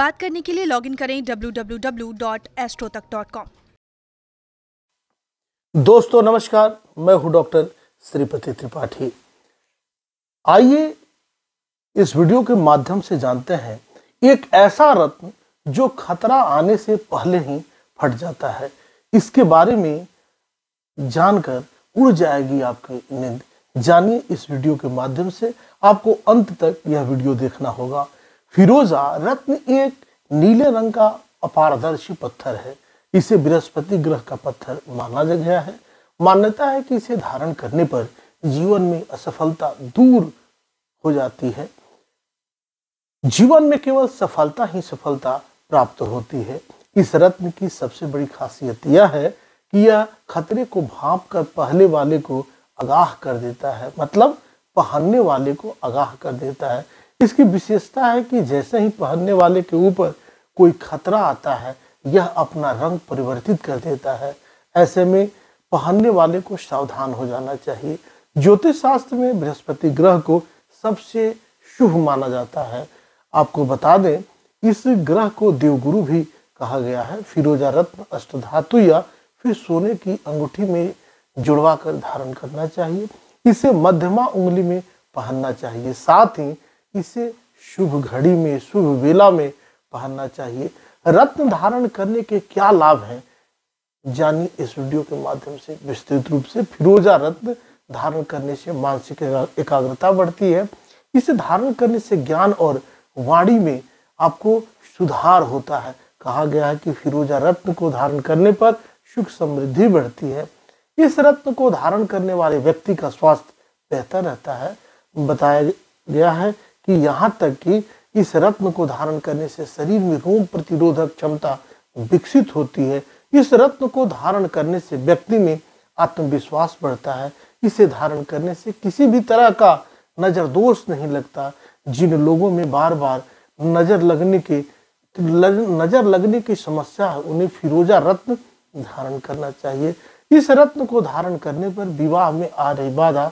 बात करने के लिए लॉगिन करें www.astrotak.com दोस्तों नमस्कार मैं हूं डॉक्टर श्रीपति त्रिपाठी आइए इस वीडियो के माध्यम से जानते हैं एक ऐसा रत्न जो खतरा आने से पहले ही फट जाता है इसके बारे में जानकर उड़ जाएगी आपकी नींद जानिए इस वीडियो के माध्यम से आपको अंत तक यह वीडियो देखना होगा फिरोजा रत्न एक नीले रंग का अपारदर्शी पत्थर है इसे बृहस्पति ग्रह का पत्थर माना गया है मान्यता है कि इसे धारण करने पर जीवन में असफलता दूर हो जाती है जीवन में केवल सफलता ही सफलता प्राप्त होती है इस रत्न की सबसे बड़ी खासियत यह है कि यह खतरे को भाप कर पहले वाले को आगाह कर देता है मतलब पहनने वाले को आगाह कर देता है इसकी विशेषता है कि जैसे ही पहनने वाले के ऊपर कोई खतरा आता है यह अपना रंग परिवर्तित कर देता है ऐसे में पहनने वाले को सावधान हो जाना चाहिए ज्योतिष शास्त्र में बृहस्पति ग्रह को सबसे शुभ माना जाता है आपको बता दें इस ग्रह को देवगुरु भी कहा गया है फिरोजा रत्न अष्टधातु या फिर सोने की अंगूठी में जुड़वा कर धारण करना चाहिए इसे मध्यमा उंगली में पहनना चाहिए साथ ही इसे शुभ घड़ी में शुभ वेला में पहनना चाहिए रत्न धारण करने के क्या लाभ हैं जानी इस वीडियो के माध्यम से विस्तृत रूप से फिरोजा रत्न धारण करने से मानसिक एकाग्रता बढ़ती है इसे धारण करने से ज्ञान और वाणी में आपको सुधार होता है कहा गया है कि फिरोजा रत्न को धारण करने पर सुख समृद्धि बढ़ती है इस रत्न को धारण करने वाले व्यक्ति का स्वास्थ्य बेहतर रहता है बताया गया है कि यहाँ तक कि इस रत्न को धारण करने से शरीर में रोग प्रतिरोधक क्षमता विकसित होती है इस रत्न को धारण करने से व्यक्ति में आत्मविश्वास बढ़ता है इसे धारण करने से किसी भी तरह का नजर दोष नहीं लगता जिन लोगों में बार बार नजर लगने के लग, नजर लगने की समस्या है उन्हें फिरोजा रत्न धारण करना चाहिए इस रत्न को धारण करने पर विवाह में आ रही बाधा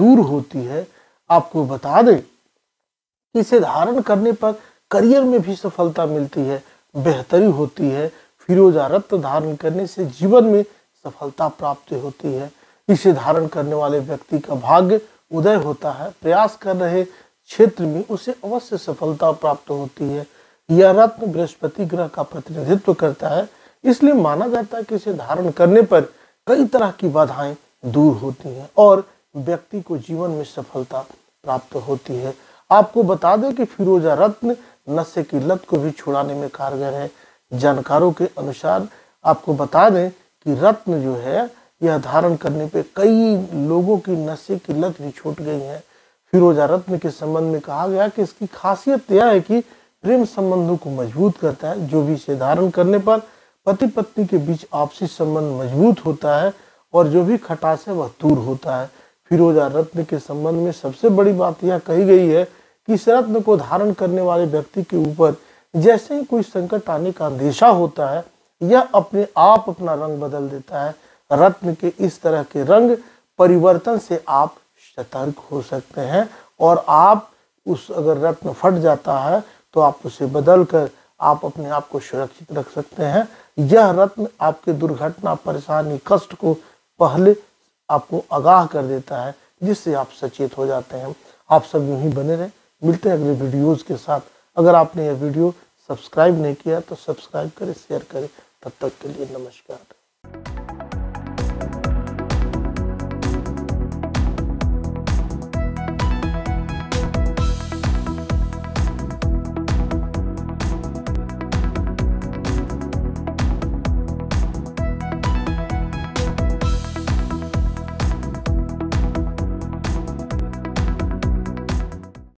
दूर होती है आपको बता दें इसे धारण करने पर करियर में भी सफलता मिलती है बेहतरी होती है फिरोजा रत्न धारण करने से जीवन में सफलता प्राप्त होती है इसे धारण करने वाले व्यक्ति का भाग्य उदय होता है प्रयास कर रहे क्षेत्र में उसे अवश्य सफलता प्राप्त होती है यह रत्न बृहस्पति ग्रह का प्रतिनिधित्व करता है इसलिए माना जाता है कि इसे धारण करने पर कई तरह की बाधाएं दूर होती हैं और व्यक्ति को जीवन में सफलता प्राप्त होती है आपको बता दें कि फिरोजा रत्न नशे की लत को भी छुड़ाने में कारगर है जानकारों के अनुसार आपको बता दें कि रत्न जो है यह धारण करने पे कई लोगों की नशे की लत भी छूट गई है फिरोजा रत्न के संबंध में कहा गया कि इसकी खासियत यह है कि प्रेम संबंधों को मजबूत करता है जो भी इसे धारण करने पर पति पत्नी के बीच आपसी संबंध मजबूत होता है और जो भी खटास है वह दूर होता है फिरोजा रत्न के संबंध में सबसे बड़ी बात यह कही गई है कि इस रत्न को धारण करने वाले व्यक्ति के ऊपर जैसे ही कोई संकट आने का अंदेशा होता है यह अपने आप अपना रंग बदल देता है रत्न के इस तरह के रंग परिवर्तन से आप सतर्क हो सकते हैं और आप उस अगर रत्न फट जाता है तो आप उसे बदल कर आप अपने आप को सुरक्षित रख सकते हैं यह रत्न आपके दुर्घटना परेशानी कष्ट को पहले आपको आगाह कर देता है जिससे आप सचेत हो जाते हैं आप सब यहीं ही बने रहें मिलते हैं अगले वीडियोज़ के साथ अगर आपने यह वीडियो सब्सक्राइब नहीं किया तो सब्सक्राइब करें शेयर करें तब तक के लिए नमस्कार